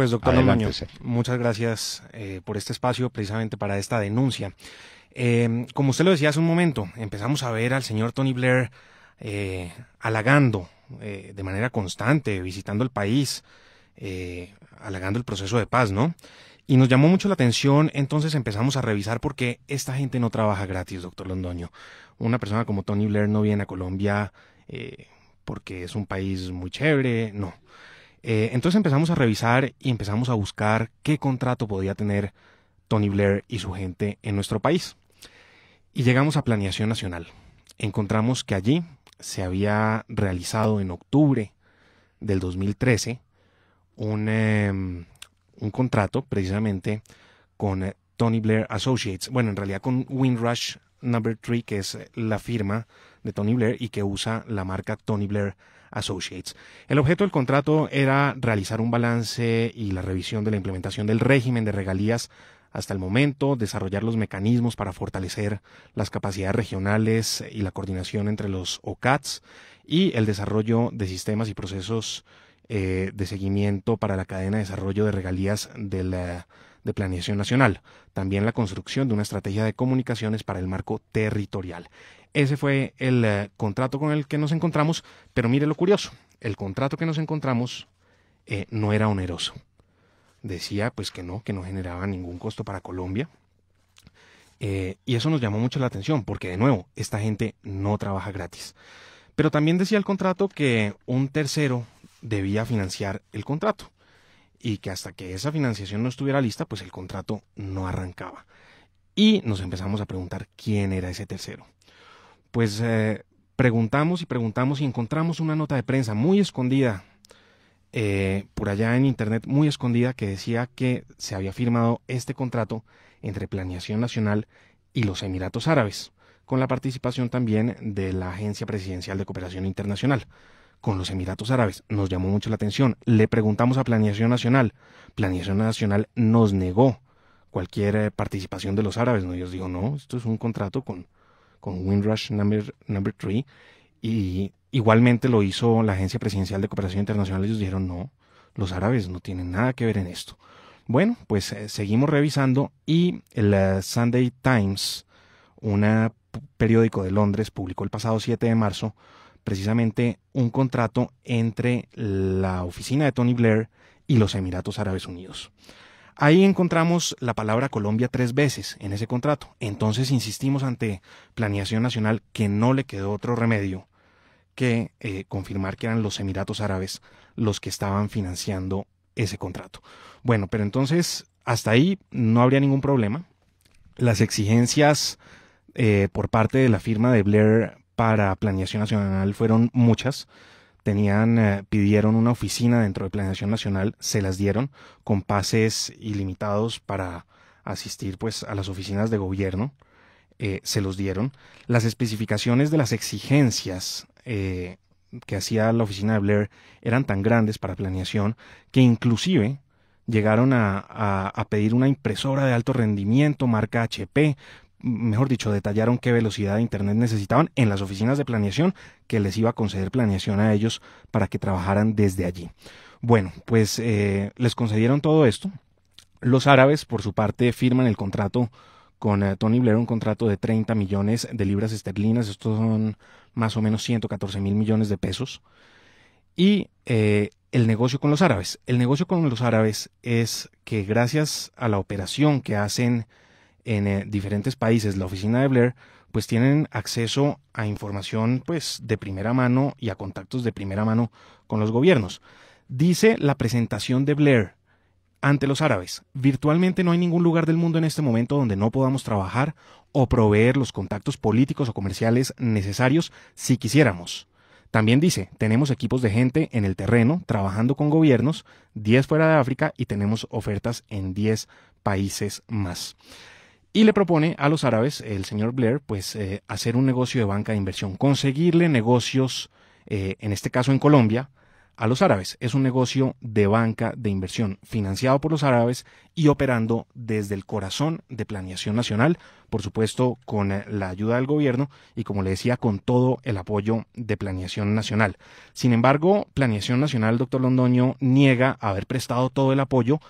Pues doctor Londoño, muchas gracias eh, por este espacio precisamente para esta denuncia. Em, como usted lo decía hace un momento, empezamos a ver al señor Tony Blair eh, halagando eh, de manera constante, visitando el país, halagando el proceso de paz, ¿no? Y nos llamó mucho la atención, entonces empezamos a revisar por qué esta gente no trabaja gratis, doctor Londoño. Una persona como Tony Blair no viene a Colombia porque es un país muy chévere, no. Eh, entonces empezamos a revisar y empezamos a buscar qué contrato podía tener Tony Blair y su gente en nuestro país. Y llegamos a Planeación Nacional. Encontramos que allí se había realizado en octubre del 2013 em, un, contrato precisamente con eh, Tony Blair Associates, bueno, en realidad con Windrush Number 3, que es eh, la firma de Tony Blair y que usa la marca Tony Blair el objeto del contrato era realizar un balance y la revisión de la implementación del régimen de regalías hasta el momento, desarrollar los mecanismos para fortalecer las capacidades regionales y la coordinación entre los OCATs y el desarrollo de sistemas y procesos eh, de seguimiento para la cadena de desarrollo de regalías de la de planeación nacional, también la construcción de una estrategia de comunicaciones para el marco territorial. Ese fue el eh, contrato con el que nos encontramos, pero mire lo curioso, el contrato que nos encontramos eh, no era oneroso. Decía pues que no, que no generaba ningún costo para Colombia. Eh, y eso nos llamó mucho la atención, porque de nuevo, esta gente no trabaja gratis. Pero también decía el contrato que un tercero debía financiar el contrato y que hasta que esa financiación no estuviera lista, pues el contrato no arrancaba. Y nos empezamos a preguntar quién era ese tercero pues eh, preguntamos y preguntamos y encontramos una nota de prensa muy escondida, eh, por allá en internet, muy escondida, que decía que se había firmado este contrato entre Planeación Nacional y los Emiratos Árabes, con la participación también de la Agencia Presidencial de Cooperación Internacional con los Emiratos Árabes. Nos llamó mucho la atención. Le preguntamos a Planeación Nacional. Planeación Nacional nos negó cualquier eh, participación de los árabes. ¿no? Ellos dijo, no, esto es un contrato con con Windrush Number, number 3. Y igualmente lo hizo la Agencia Presidencial de Cooperación Internacional. Ellos dijeron, no, los árabes no tienen nada que ver en esto. Bueno, pues eh, seguimos revisando y el Sunday Times, un periódico de Londres, publicó el pasado 7 de marzo precisamente un contrato entre la oficina de Tony Blair y los Emiratos Árabes Unidos. Ahí encontramos la palabra Colombia tres veces en ese contrato. Entonces insistimos ante Planeación Nacional que no le quedó otro remedio que eh, confirmar que eran los Emiratos Árabes los que estaban financiando ese contrato. Bueno, pero entonces hasta ahí no habría ningún problema. Las exigencias eh, por parte de la firma de Blair para Planeación Nacional fueron muchas tenían, eh, pidieron una oficina dentro de Planeación Nacional, se las dieron con pases ilimitados para asistir pues a las oficinas de gobierno, eh, se los dieron. Las especificaciones de las exigencias eh, que hacía la oficina de Blair eran tan grandes para planeación que inclusive llegaron a, a pedir una impresora de alto rendimiento, marca HP, mejor dicho, detallaron qué velocidad de Internet necesitaban en las oficinas de planeación, que les iba a conceder planeación a ellos para que trabajaran desde allí. Bueno, pues eh, les concedieron todo esto. Los árabes, por su parte, firman el contrato con eh, Tony Blair, un contrato de 30 millones de libras esterlinas, estos son más o menos 114 mil millones de pesos. Y eh, el negocio con los árabes. El negocio con los árabes es que gracias a la operación que hacen en eh, diferentes países la oficina de Blair, pues tienen acceso a información pues de primera mano y a contactos de primera mano con los gobiernos. Dice la presentación de Blair ante los árabes, virtualmente no hay ningún lugar del mundo en este momento donde no podamos trabajar o proveer los contactos políticos o comerciales necesarios si quisiéramos. También dice, tenemos equipos de gente en el terreno trabajando con gobiernos, 10 fuera de África y tenemos ofertas en 10 países más. Y le propone a los árabes, el señor Blair, pues eh, hacer un negocio de banca de inversión, conseguirle negocios, eh, en este caso en Colombia, a los árabes. Es un negocio de banca de inversión financiado por los árabes y operando desde el corazón de planeación nacional, por supuesto con eh, la ayuda del gobierno y como le decía, con todo el apoyo de planeación nacional. Sin embargo, planeación nacional, doctor Londoño, niega haber prestado todo el apoyo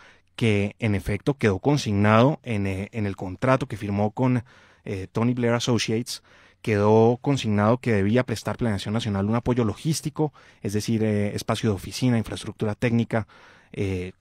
que en efecto quedó consignado en, eh, el contrato que firmó con eh, Tony Blair Associates, quedó consignado que debía prestar Planeación Nacional un apoyo logístico, es decir, eh, espacio de oficina, infraestructura técnica,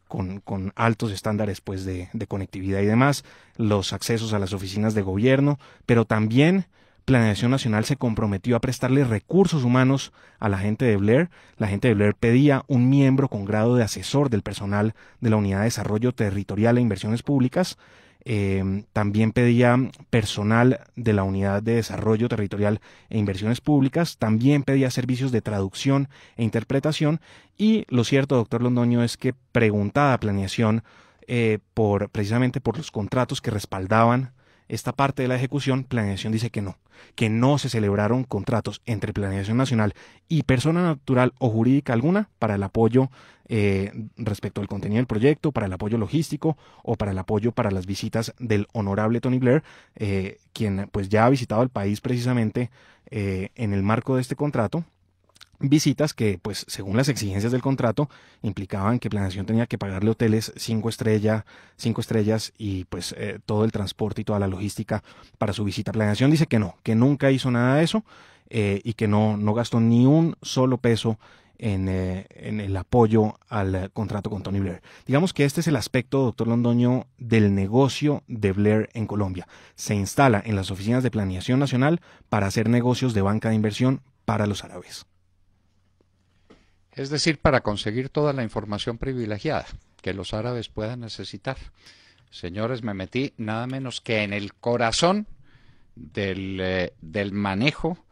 con, altos estándares pues, de, conectividad y demás, los accesos a las oficinas de gobierno, pero también Planeación Nacional se comprometió a prestarle recursos humanos a la gente de Blair. La gente de Blair pedía un miembro con grado de asesor del personal de la Unidad de Desarrollo Territorial e Inversiones Públicas. Eh, también pedía personal de la Unidad de Desarrollo Territorial e Inversiones Públicas, también pedía servicios de traducción e interpretación y lo cierto, doctor Londoño, es que preguntaba planeación eh, por, precisamente por los contratos que respaldaban esta parte de la ejecución, Planeación dice que no, que no se celebraron contratos entre Planeación Nacional y persona natural o jurídica alguna para el apoyo eh, respecto al contenido del proyecto, para el apoyo logístico o para el apoyo para las visitas del honorable Tony Blair, eh, quien pues ya ha visitado el país precisamente eh, en el marco de este contrato visitas que, pues, según las exigencias del contrato, implicaban que Planación tenía que pagarle hoteles cinco, estrella, cinco estrellas y, pues, eh, todo el transporte y toda la logística para su visita. Planación dice que no, que nunca hizo nada de eso eh, y que no, no gastó ni un solo peso en, eh, el apoyo al contrato con Tony Blair. Digamos que este es el aspecto, doctor Londoño, del negocio de Blair en Colombia. Se instala en las oficinas de planeación nacional para hacer negocios de banca de inversión para los árabes. Es decir, para conseguir toda la información privilegiada que los árabes puedan necesitar. Señores, me metí nada menos que en el corazón del, eh, del manejo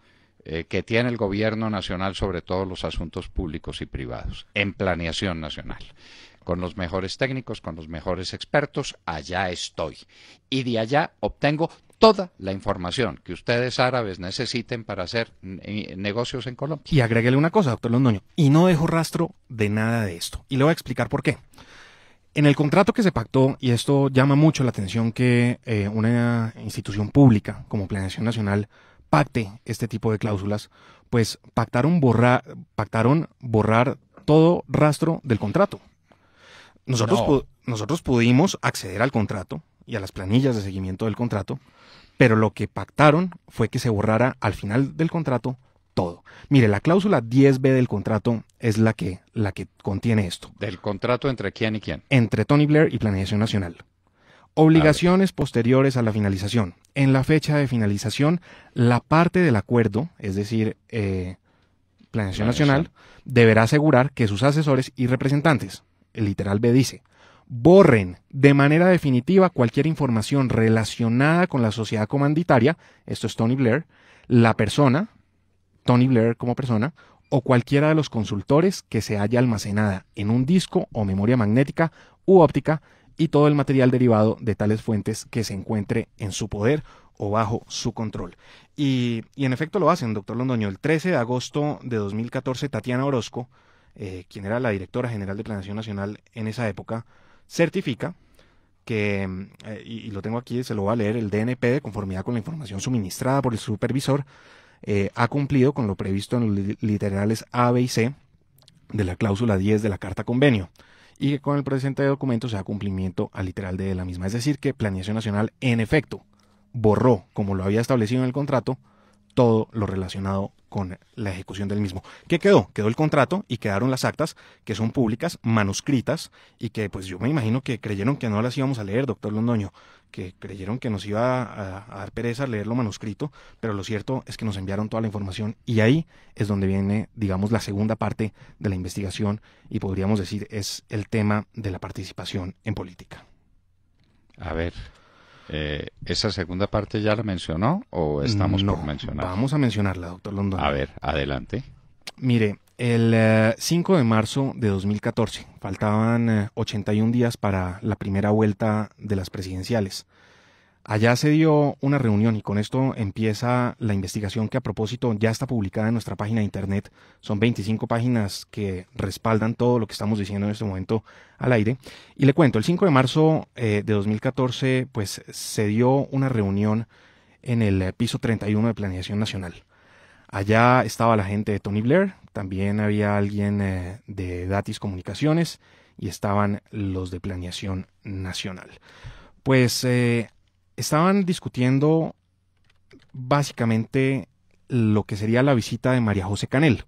eh, que tiene el gobierno nacional sobre todos los asuntos públicos y privados, en planeación nacional. Con los mejores técnicos, con los mejores expertos, allá estoy. Y de allá obtengo toda la información que ustedes árabes necesiten para hacer negocios en Colombia. Y agréguele una cosa, doctor Londoño, y no dejo rastro de nada de esto. Y le voy a explicar por qué. En el contrato que se pactó, y esto llama mucho la atención que eh, una institución pública como Planeación Nacional pacte este tipo de cláusulas, pues pactaron borrar, pactaron borrar todo rastro del contrato. Nosotros, nosotros pudimos acceder al contrato y a las planillas de seguimiento del contrato, pero lo que pactaron fue que se borrara al final del contrato todo. Mire, la cláusula 10B del contrato es la que, la que contiene esto. ¿Del contrato entre quién y quién? Entre Tony Blair y Planeación Nacional. Obligaciones posteriores a la finalización. En la fecha de finalización, la parte del acuerdo, es decir, eh, Planeación Nacional, deberá asegurar que sus asesores y representantes, el literal B dice, borren de manera definitiva cualquier información relacionada con la sociedad comanditaria, esto es Tony Blair, la persona, Tony Blair como persona, o cualquiera de los consultores que se haya almacenada en un disco o memoria magnética u óptica y todo el material derivado de tales fuentes que se encuentre en su poder o bajo su control. Y, en efecto lo hacen, doctor Londoño. El 13 de agosto de 2014, Tatiana Orozco, eh, quien era la directora general de Planación Nacional en esa época, certifica que, mm, eh, y, lo tengo aquí, se lo voy a leer, el DNP, de conformidad con la información suministrada por el supervisor, eh, ha cumplido con lo previsto en los literales A, B y C de la cláusula 10 de la Carta Convenio y que con el presente documento se da cumplimiento al literal de la misma. Es decir, que Planeación Nacional, en efecto, borró, como lo había establecido en el contrato, todo lo relacionado con la ejecución del mismo. ¿Qué quedó? Quedó el contrato y quedaron las actas que son públicas, manuscritas, y que pues yo me imagino que creyeron que no las íbamos a leer, doctor Londoño, que creyeron que nos iba a, dar pereza leer lo manuscrito, pero lo cierto es que nos enviaron toda la información y ahí es donde viene, digamos, la segunda parte de la investigación y podríamos decir es el tema de la participación en política. A ver. Eh, ¿Esa segunda parte ya la mencionó o estamos no, por Vamos a mencionarla, doctor London. A ver, adelante. Mire, el 5 eh, de marzo de 2014 faltaban 81 eh, días para la primera vuelta de las presidenciales. Allá se dio una reunión y con esto empieza la investigación que a propósito ya está publicada en nuestra página de internet. Son 25 páginas que respaldan todo lo que estamos diciendo en este momento al aire. Y le cuento, el 5 de marzo eh, de 2014 pues se dio una reunión en el piso 31 de Planeación Nacional. Allá estaba la gente de Tony Blair, también había alguien eh, de Datis Comunicaciones y estaban los de Planeación Nacional. Pues eh, estaban discutiendo básicamente lo que sería la visita de María José Canel.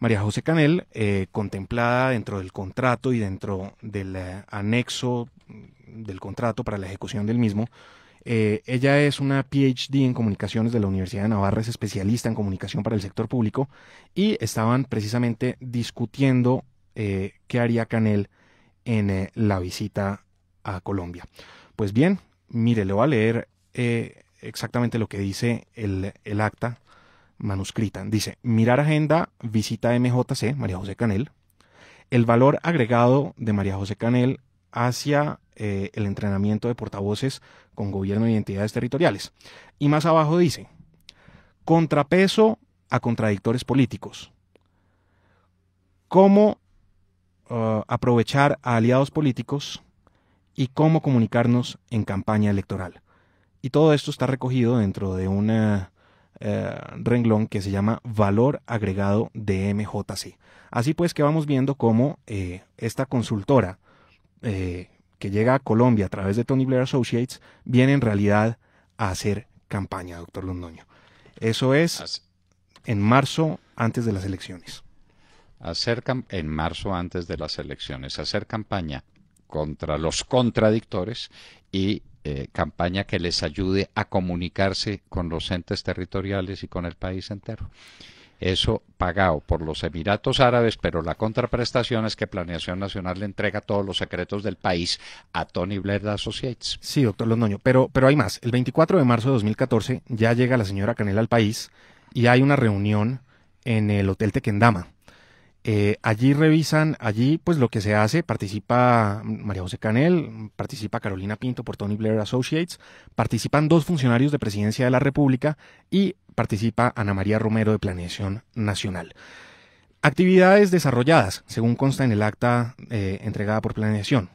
María José Canel, eh, contemplada dentro del contrato y dentro del eh, anexo del contrato para la ejecución del mismo, eh, ella es una PhD en comunicaciones de la Universidad de Navarra, es especialista en comunicación para el sector público y estaban precisamente discutiendo qué haría Canel en la visita a Colombia. Pues bien, Mire, le voy a leer eh, exactamente lo que dice el, acta manuscrita. Dice, mirar agenda, visita MJC, María José Canel. El valor agregado de María José Canel hacia eh, el entrenamiento de portavoces con gobierno y entidades territoriales. Y más abajo dice, contrapeso a contradictores políticos. ¿Cómo ah, aprovechar a aliados políticos y cómo comunicarnos en campaña electoral. Y todo esto está recogido dentro de un eh, eh, renglón que se llama Valor Agregado de MJC. Así pues que vamos viendo cómo eh, esta consultora que llega a Colombia a través de Tony Blair Associates viene en realidad a hacer campaña, doctor Londoño. Eso es en marzo antes de las elecciones. Hacer en marzo antes de las elecciones, hacer campaña contra los contradictores y eh, campaña que les ayude a comunicarse con los entes territoriales y con el país entero. Eso pagado por los Emiratos Árabes, pero la contraprestación es que Planeación Nacional le entrega todos los secretos del país a Tony Blair Associates. Sí, doctor Londoño, pero, pero hay más. El 24 de marzo de 2014 ya llega la señora Canela al país y hay una reunión en el Hotel Tequendama eh, allí revisan, allí pues lo que se hace, participa María José Canel, participa Carolina Pinto por Tony Blair Associates, participan dos funcionarios de Presidencia de la República y participa Ana María Romero de Planeación Nacional. Actividades desarrolladas, según consta en el acta eh, entregada por Planeación.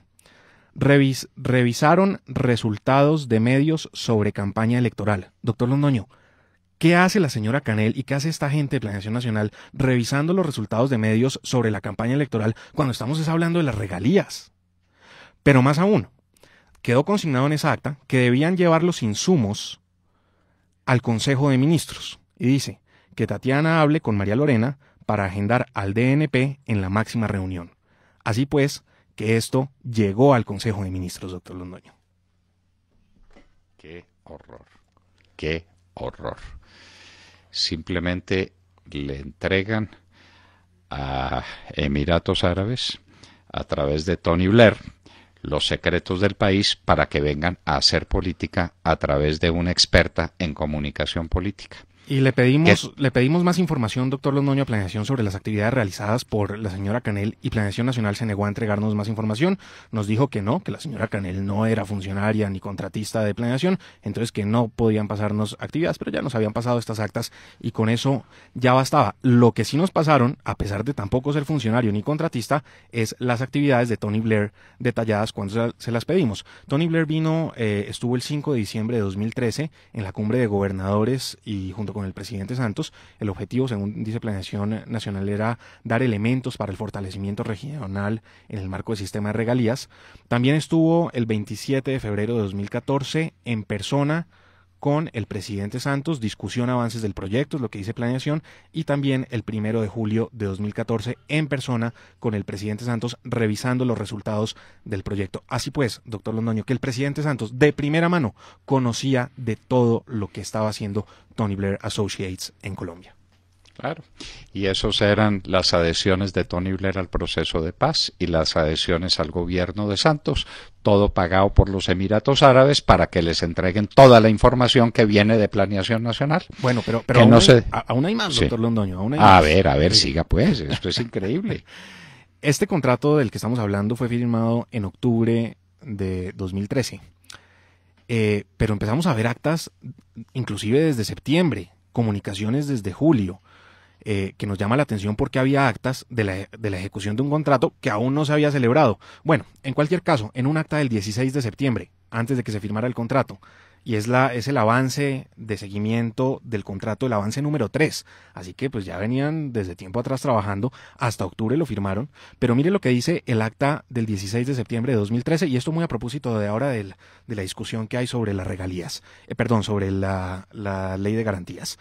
revisaron resultados de medios sobre campaña electoral. Doctor Londoño, ¿Qué hace la señora Canel y qué hace esta gente de Planeación Nacional revisando los resultados de medios sobre la campaña electoral cuando estamos hablando de las regalías? Pero más aún, quedó consignado en esa acta que debían llevar los insumos al Consejo de Ministros y dice que Tatiana hable con María Lorena para agendar al DNP en la máxima reunión. Así pues, que esto llegó al Consejo de Ministros, doctor Londoño. Qué horror. Qué horror simplemente le entregan a Emiratos Árabes a través de Tony Blair los secretos del país para que vengan a hacer política a través de una experta en comunicación política. Y le pedimos, le pedimos más información, doctor Londoño, a Planeación sobre las actividades realizadas por la señora Canel y Planeación Nacional se negó a entregarnos más información. Nos dijo que no, que la señora Canel no era funcionaria ni contratista de Planeación, entonces que no podían pasarnos actividades, pero ya nos habían pasado estas actas y con eso ya bastaba. Lo que sí nos pasaron, a pesar de tampoco ser funcionario ni contratista, es las actividades de Tony Blair detalladas cuando se las pedimos. Tony Blair vino, eh, estuvo el 5 de diciembre de 2013 en la cumbre de gobernadores y junto con con el presidente Santos, el objetivo, según dice Planeación Nacional, era dar elementos para el fortalecimiento regional en el marco del sistema de regalías. También estuvo el 27 de febrero de 2014 en persona con el presidente Santos, discusión avances del proyecto, es lo que dice planeación, y también el primero de julio de 2014 en persona con el presidente Santos revisando los resultados del proyecto. Así pues, doctor Londoño, que el presidente Santos de primera mano conocía de todo lo que estaba haciendo Tony Blair Associates en Colombia. Claro. Y esos eran las adhesiones de Tony Blair al proceso de paz y las adhesiones al gobierno de Santos, todo pagado por los Emiratos Árabes para que les entreguen toda la información que viene de planeación nacional. Bueno, pero, pero aún, no hay, más, doctor Londoño. Aún hay más. A ver, a ver, siga pues, esto es increíble. Este contrato del que estamos hablando fue firmado en octubre de 2013. Eh, pero empezamos a ver actas inclusive desde septiembre, comunicaciones desde julio. Eh, que nos llama la atención porque había actas de la, de la ejecución de un contrato que aún no se había celebrado. Bueno, en cualquier caso, en un acta del 16 de septiembre, antes de que se firmara el contrato, y es, la, es el avance de seguimiento del contrato, el avance número 3. Así que pues ya venían desde tiempo atrás trabajando, hasta octubre lo firmaron, pero mire lo que dice el acta del 16 de septiembre de 2013, y esto muy a propósito de ahora de la, discusión que hay sobre las regalías, eh, perdón, sobre la ley de garantías.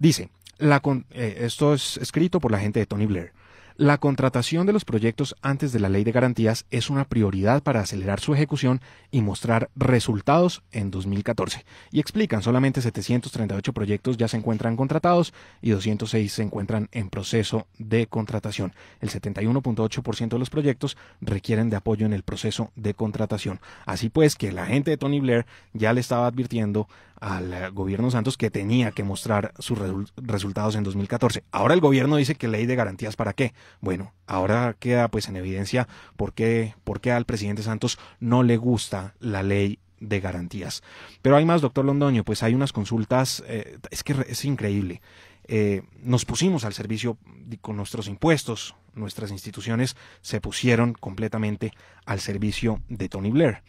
Dice, la eh, esto es escrito por la gente de Tony Blair. La contratación de los proyectos antes de la ley de garantías es una prioridad para acelerar su ejecución y mostrar resultados en 2014. Y explican, solamente 738 proyectos ya se encuentran contratados y 206 se encuentran en proceso de contratación. El 71.8% de los proyectos requieren de apoyo en el proceso de contratación. Así pues que la gente de Tony Blair ya le estaba advirtiendo al eh, gobierno Santos que tenía que mostrar sus resultados en 2014. Ahora el gobierno dice que ley de garantías para qué. Bueno, ahora queda pues en evidencia por qué, por qué al presidente Santos no le gusta la ley de garantías. Pero hay más, doctor Londoño, pues hay unas consultas, eh, es que es increíble. Eh, nos pusimos al servicio con nuestros impuestos, nuestras instituciones se pusieron completamente al servicio de Tony Blair.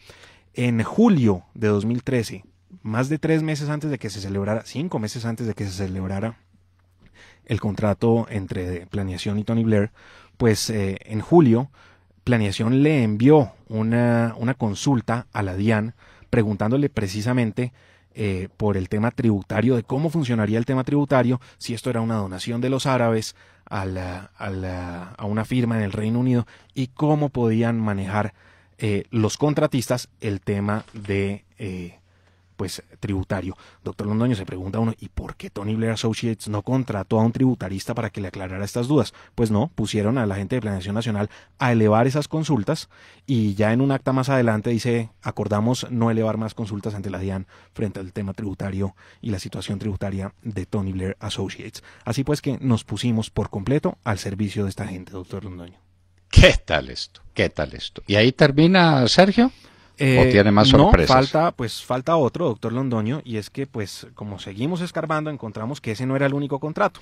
En julio de 2013, más de tres meses antes de que se celebrara, cinco meses antes de que se celebrara el contrato entre Planeación y Tony Blair, pues eh, en julio Planeación le envió una, consulta a la DIAN preguntándole precisamente eh, por el tema tributario, de cómo funcionaría el tema tributario, si esto era una donación de los árabes a, una firma en el Reino Unido y cómo podían manejar eh, los contratistas el tema de pues tributario. Doctor Londoño se pregunta uno, ¿y por qué Tony Blair Associates no contrató a un tributarista para que le aclarara estas dudas? Pues no, pusieron a la gente de Planeación Nacional a elevar esas consultas y ya en un acta más adelante dice, acordamos no elevar más consultas ante la DIAN frente al tema tributario y la situación tributaria de Tony Blair Associates. Así pues que nos pusimos por completo al servicio de esta gente, doctor Londoño. ¿Qué tal esto? ¿Qué tal esto? ¿Y ahí termina, Sergio? o eh, tiene más sorpresa. No, falta, pues falta otro, doctor Londoño, y es que pues como seguimos escarbando encontramos que ese no era el único contrato.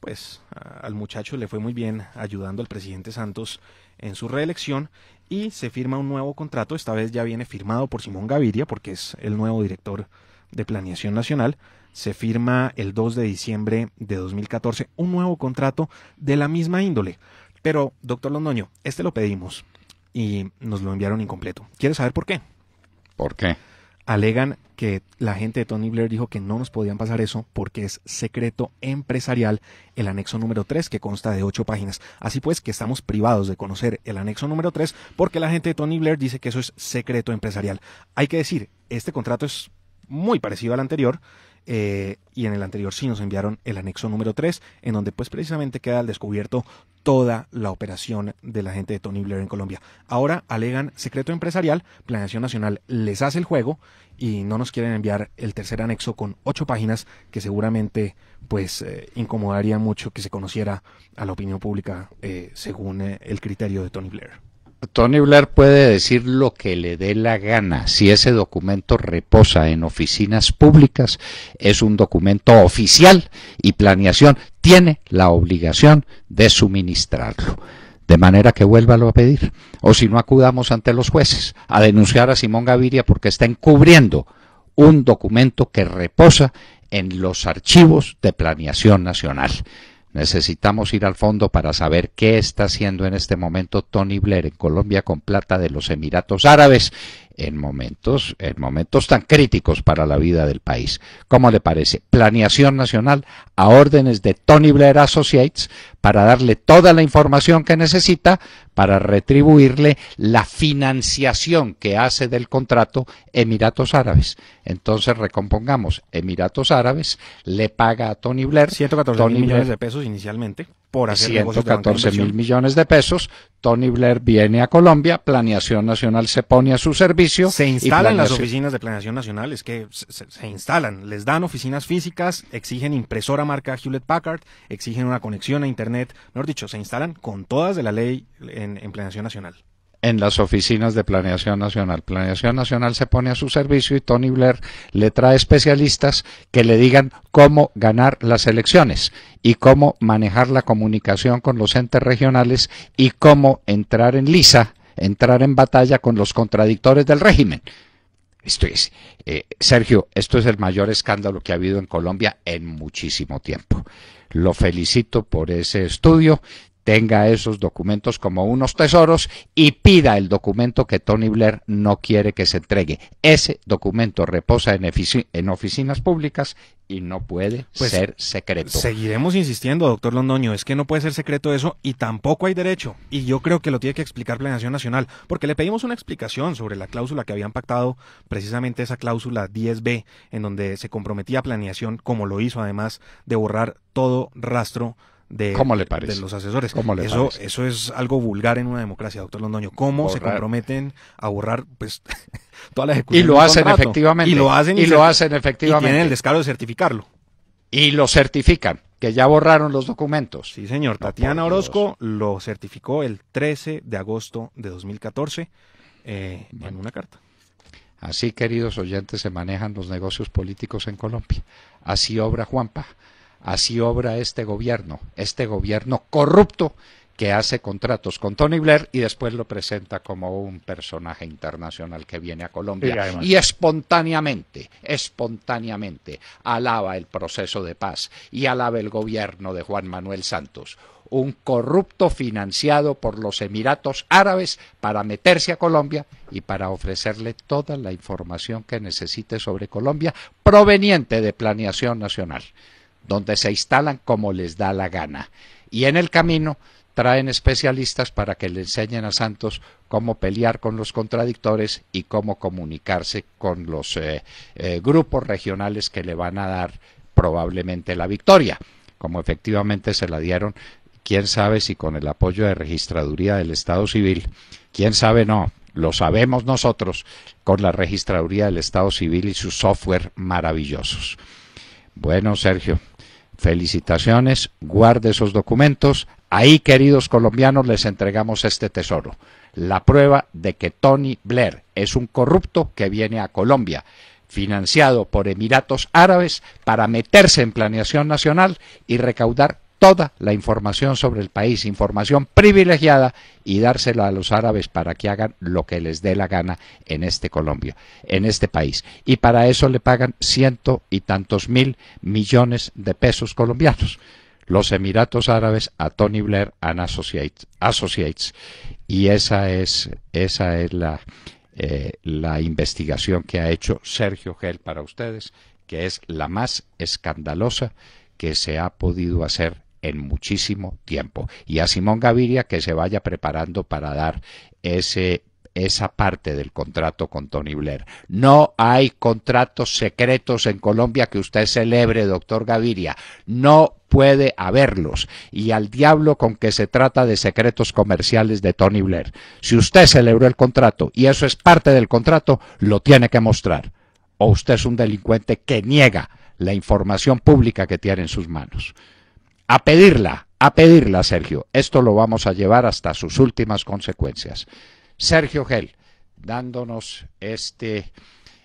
Pues al muchacho le fue muy bien ayudando al presidente Santos en su reelección y se firma un nuevo contrato, esta vez ya viene firmado por Simón Gaviria porque es el nuevo director de Planeación Nacional. Se firma el 2 de diciembre de 2014 un nuevo contrato de la misma índole. Pero, doctor Londoño, este lo pedimos y nos lo enviaron incompleto. ¿Quieres saber por qué? ¿Por qué? Alegan que la gente de Tony Blair dijo que no nos podían pasar eso porque es secreto empresarial el anexo número 3 que consta de 8 páginas. Así pues que estamos privados de conocer el anexo número 3 porque la gente de Tony Blair dice que eso es secreto empresarial. Hay que decir, este contrato es muy parecido al anterior eh, y en el anterior sí nos enviaron el anexo número 3, en donde pues precisamente queda al descubierto toda la operación de la gente de Tony Blair en Colombia. Ahora alegan secreto empresarial, Planeación Nacional les hace el juego y no nos quieren enviar el tercer anexo con ocho páginas que seguramente pues eh, incomodaría mucho que se conociera a la opinión pública eh, según el criterio de Tony Blair. Tony Blair puede decir lo que le dé la gana. Si ese documento reposa en oficinas públicas, es un documento oficial y planeación tiene la obligación de suministrarlo. De manera que vuélvalo a pedir. O si no acudamos ante los jueces a denunciar a Simón Gaviria porque está encubriendo un documento que reposa en los archivos de planeación nacional. Necesitamos ir al fondo para saber qué está haciendo en este momento Tony Blair en Colombia con plata de los Emiratos Árabes en momentos, tan críticos para la vida del país. ¿Cómo le parece? Planeación nacional a órdenes de Tony Blair Associates para darle toda la información que necesita para retribuirle la financiación que hace del contrato Emiratos Árabes. Entonces recompongamos, Emiratos Árabes le paga a Tony Blair ciento millones de pesos inicialmente por hacer 114 mil millones de pesos. Tony Blair viene a Colombia, Planeación Nacional se pone a su servicio. Se instalan las oficinas de Planeación Nacional, es que se, instalan, les dan oficinas físicas, exigen impresora marca Hewlett Packard, exigen una conexión a Internet, mejor dicho, se instalan con todas de la ley en Planeación Nacional en las oficinas de Planeación Nacional. Planeación Nacional se pone a su servicio y Tony Blair le trae especialistas que le digan cómo ganar las elecciones y cómo manejar la comunicación con los entes regionales y cómo entrar en lisa, entrar en batalla con los contradictores del régimen. Esto es, eh, Sergio, esto es el mayor escándalo que ha habido en Colombia en muchísimo tiempo. Lo felicito por ese estudio tenga esos documentos como unos tesoros y pida el documento que Tony Blair no quiere que se entregue. Ese documento reposa en, oficinas públicas y no puede pues, ser secreto. Seguiremos insistiendo, doctor Londoño, es que no puede ser secreto eso y tampoco hay derecho. Y yo creo que lo tiene que explicar Planeación Nacional, porque le pedimos una explicación sobre la cláusula que habían pactado, precisamente esa cláusula 10B, en donde se comprometía Planeación, como lo hizo además, de borrar todo rastro ¿Cómo le parece? de los asesores. eso, es algo vulgar en una democracia, doctor Londoño. ¿Cómo se comprometen a borrar pues, toda la ejecución? Y lo hacen efectivamente. Y lo hacen, y, lo hacen efectivamente. tienen el descaro de certificarlo. Y lo certifican, que ya borraron los documentos. Sí, señor. Tatiana Orozco lo certificó el 13 de agosto de 2014 eh, en una carta. Así, queridos oyentes, se manejan los negocios políticos en Colombia. Así obra Juanpa. Así obra este gobierno, este gobierno corrupto que hace contratos con Tony Blair y después lo presenta como un personaje internacional que viene a Colombia y, espontáneamente, espontáneamente alaba el proceso de paz y alaba el gobierno de Juan Manuel Santos, un corrupto financiado por los Emiratos Árabes para meterse a Colombia y para ofrecerle toda la información que necesite sobre Colombia proveniente de planeación nacional donde se instalan como les da la gana. Y en el camino traen especialistas para que le enseñen a Santos cómo pelear con los contradictores y cómo comunicarse con los eh, eh, grupos regionales que le van a dar probablemente la victoria, como efectivamente se la dieron, quién sabe si con el apoyo de Registraduría del Estado Civil, quién sabe no, lo sabemos nosotros, con la Registraduría del Estado Civil y su software maravillosos. Bueno, Sergio, Felicitaciones, guarde esos documentos. Ahí, queridos colombianos, les entregamos este tesoro. La prueba de que Tony Blair es un corrupto que viene a Colombia, financiado por Emiratos Árabes, para meterse en planeación nacional y recaudar toda la información sobre el país, información privilegiada y dársela a los árabes para que hagan lo que les dé la gana en este Colombia, en este país. Y para eso le pagan ciento y tantos mil millones de pesos colombianos. Los Emiratos Árabes a Tony Blair and Associates. Y esa es, esa es la, eh, la investigación que ha hecho Sergio Gel para ustedes, que es la más escandalosa que se ha podido hacer en muchísimo tiempo. Y a Simón Gaviria que se vaya preparando para dar ese esa parte del contrato con Tony Blair. No hay contratos secretos en Colombia que usted celebre, doctor Gaviria. No puede haberlos. Y al diablo con que se trata de secretos comerciales de Tony Blair. Si usted celebró el contrato y eso es parte del contrato, lo tiene que mostrar. O usted es un delincuente que niega la información pública que tiene en sus manos a pedirla, a pedirla, Sergio. Esto lo vamos a llevar hasta sus últimas consecuencias. Sergio Gel, dándonos este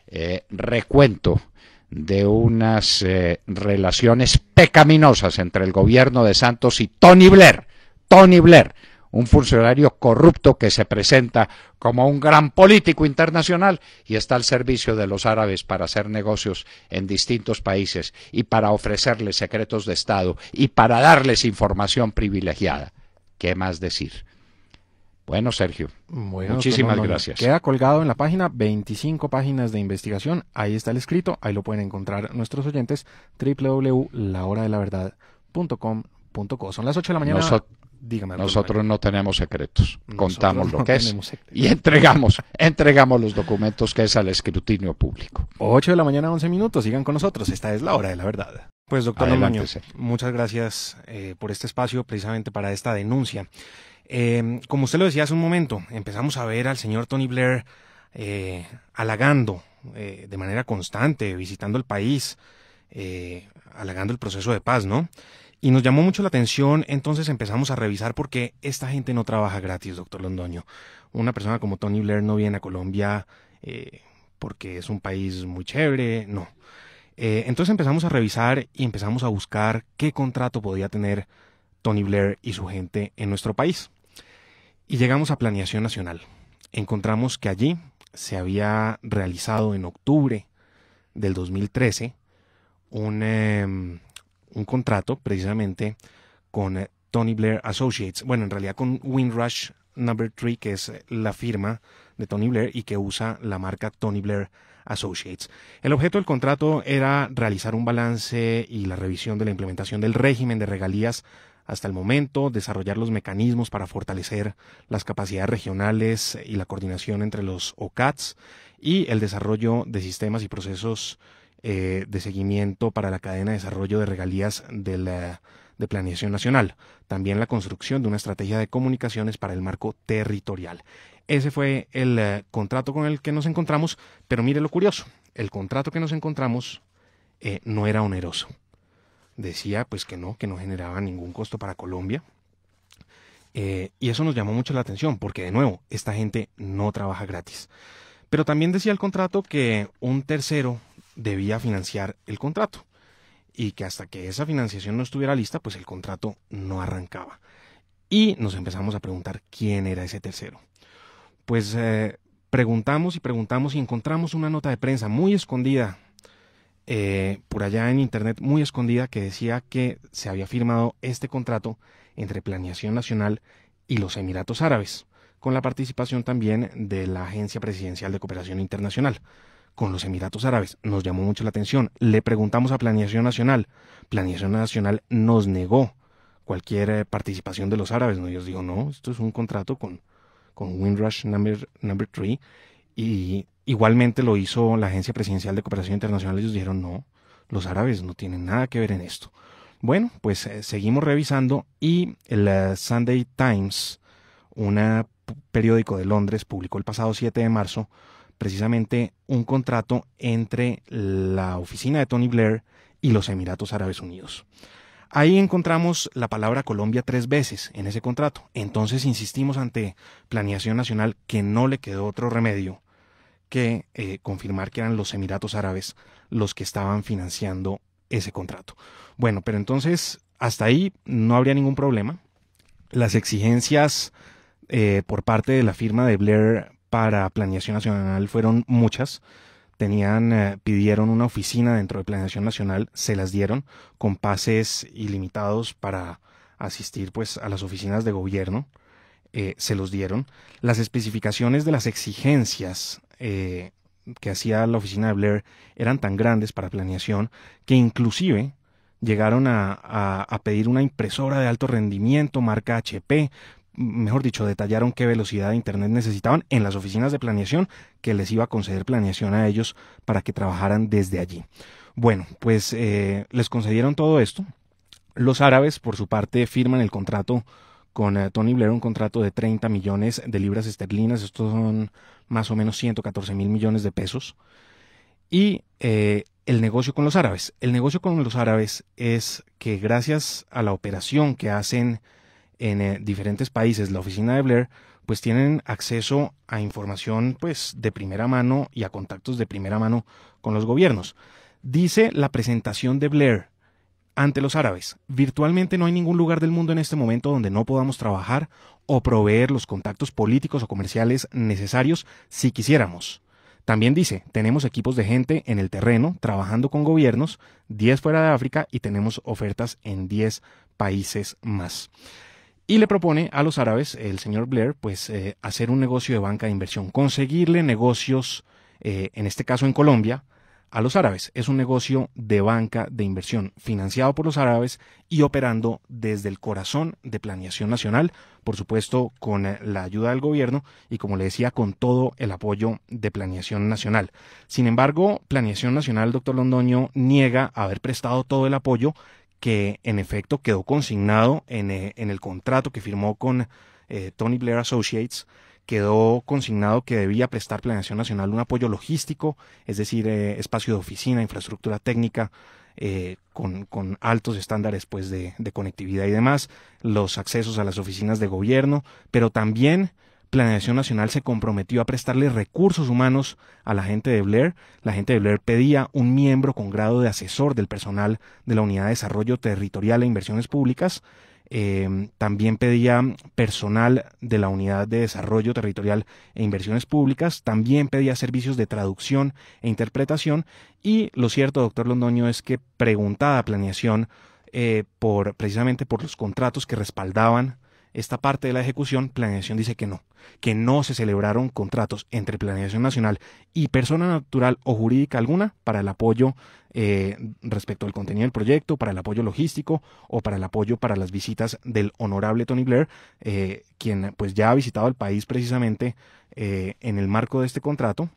eh, recuento de unas eh, relaciones pecaminosas entre el gobierno de Santos y Tony Blair. Tony Blair un funcionario corrupto que se presenta como un gran político internacional y está al servicio de los árabes para hacer negocios en distintos países y para ofrecerles secretos de Estado y para darles información privilegiada. ¿Qué más decir? Bueno, Sergio, muchísimas gracias. Queda colgado en la página 25 páginas de investigación. Ahí está el escrito, ahí lo pueden encontrar nuestros oyentes. www.lahoradelaverdad.com.co. Son las 8 de la mañana. Dígame, Nosotros no tenemos secretos, contamos lo que es y entregamos, entregamos los documentos que es al escrutinio público. 8 de la mañana, 11 minutos, sigan con nosotros, esta es la hora de la verdad. Pues doctor muchas gracias eh, por este espacio precisamente para esta denuncia. Eh, como usted lo decía hace un momento, empezamos a ver al señor Tony Blair eh, halagando eh, de manera constante, visitando el país, halagando el proceso de paz, ¿no? Y nos llamó mucho la atención, entonces empezamos a revisar por qué esta gente no trabaja gratis, doctor Londoño. Una persona como Tony Blair no viene a Colombia eh, porque es un país muy chévere, no. Eh, entonces empezamos a revisar y empezamos a buscar qué contrato podía tener Tony Blair y su gente en nuestro país. Y llegamos a Planeación Nacional. Encontramos que allí se había realizado en octubre del 2013 un... Em, un contrato precisamente con eh, Tony Blair Associates, bueno, en realidad con Windrush Number 3, que es eh, la firma de Tony Blair y que usa la marca Tony Blair Associates. El objeto del contrato era realizar un balance y la revisión de la implementación del régimen de regalías hasta el momento, desarrollar los mecanismos para fortalecer las capacidades regionales y la coordinación entre los OCATs y el desarrollo de sistemas y procesos eh, de seguimiento para la cadena de desarrollo de regalías de la planeación nacional, también la construcción de una estrategia de comunicaciones para el marco territorial. Ese fue el eh, contrato con el que nos encontramos, pero mire lo curioso, el contrato que nos encontramos eh, no era oneroso. Decía pues que no, que no generaba ningún costo para Colombia, y eso nos llamó mucho la atención, porque de nuevo, esta gente no trabaja gratis. Pero también decía el contrato que un tercero debía financiar el contrato y que hasta que esa financiación no estuviera lista, pues el contrato no arrancaba. Y nos empezamos a preguntar quién era ese tercero. Pues eh, preguntamos y preguntamos y encontramos una nota de prensa muy escondida, eh, por allá en internet muy escondida, que decía que se había firmado este contrato entre Planeación Nacional y los Emiratos Árabes, con la participación también de la Agencia Presidencial de Cooperación Internacional con los Emiratos Árabes. Nos llamó mucho la atención. Le preguntamos a Planeación Nacional. Planeación Nacional nos negó cualquier eh, participación de los árabes. ¿no? Ellos dijo, no, esto es un contrato con, con Windrush Number, number 3. Y igualmente lo hizo la Agencia Presidencial de Cooperación Internacional. Ellos dijeron, no, los árabes no tienen nada que ver en esto. Bueno, pues eh, seguimos revisando y el Sunday Times, un periódico de Londres, publicó el pasado 7 de marzo precisamente un contrato entre la oficina de Tony Blair y los Emiratos Árabes Unidos. Ahí encontramos la palabra Colombia tres veces en ese contrato. Entonces insistimos ante Planeación Nacional que no le quedó otro remedio que eh, confirmar que eran los Emiratos Árabes los que estaban financiando ese contrato. Bueno, pero entonces hasta ahí no habría ningún problema. Las exigencias eh, por parte de la firma de Blair para Planeación Nacional fueron muchas. Tenían, eh, pidieron una oficina dentro de Planeación Nacional, se las dieron con pases ilimitados para asistir pues a las oficinas de gobierno. Eh, se los dieron. Las especificaciones de las exigencias eh, que hacía la oficina de Blair eran tan grandes para planeación que inclusive llegaron a, a, pedir una impresora de alto rendimiento marca HP mejor dicho, detallaron qué velocidad de Internet necesitaban en las oficinas de planeación que les iba a conceder planeación a ellos para que trabajaran desde allí. Bueno, pues eh, les concedieron todo esto. Los árabes, por su parte, firman el contrato con eh, Tony Blair, un contrato de 30 millones de libras esterlinas. Estos son más o menos 114 mil millones de pesos. Y eh, el negocio con los árabes. El negocio con los árabes es que gracias a la operación que hacen en eh, diferentes países, la oficina de Blair, pues tienen acceso a información pues de primera mano y a contactos de primera mano con los gobiernos. Dice la presentación de Blair ante los árabes, virtualmente no hay ningún lugar del mundo en este momento donde no podamos trabajar o proveer los contactos políticos o comerciales necesarios si quisiéramos. También dice, tenemos equipos de gente en el terreno trabajando con gobiernos, 10 fuera de África y tenemos ofertas en 10 países más. Y le propone a los árabes, el señor Blair, pues eh, hacer un negocio de banca de inversión, conseguirle negocios, eh, en este caso en Colombia, a los árabes. Es un negocio de banca de inversión financiado por los árabes y operando desde el corazón de planeación nacional, por supuesto con eh, la ayuda del gobierno y como le decía, con todo el apoyo de planeación nacional. Sin embargo, planeación nacional, doctor Londoño, niega haber prestado todo el apoyo que en efecto quedó consignado en, eh, el contrato que firmó con eh, Tony Blair Associates, quedó consignado que debía prestar Planeación Nacional un apoyo logístico, es decir, eh, espacio de oficina, infraestructura técnica, con, altos estándares pues, de, de, conectividad y demás, los accesos a las oficinas de gobierno, pero también Planeación Nacional se comprometió a prestarle recursos humanos a la gente de Blair. La gente de Blair pedía un miembro con grado de asesor del personal de la Unidad de Desarrollo Territorial e Inversiones Públicas. Em, también pedía personal de la Unidad de Desarrollo Territorial e Inversiones Públicas, también pedía servicios de traducción e interpretación y lo cierto, doctor Londoño, es que preguntada planeación eh, por, precisamente por los contratos que respaldaban esta parte de la ejecución, Planeación dice que no, que no se celebraron contratos entre Planeación Nacional y persona natural o jurídica alguna para el apoyo eh, respecto al contenido del proyecto, para el apoyo logístico o para el apoyo para las visitas del honorable Tony Blair, eh, quien pues ya ha visitado el país precisamente eh, en el marco de este contrato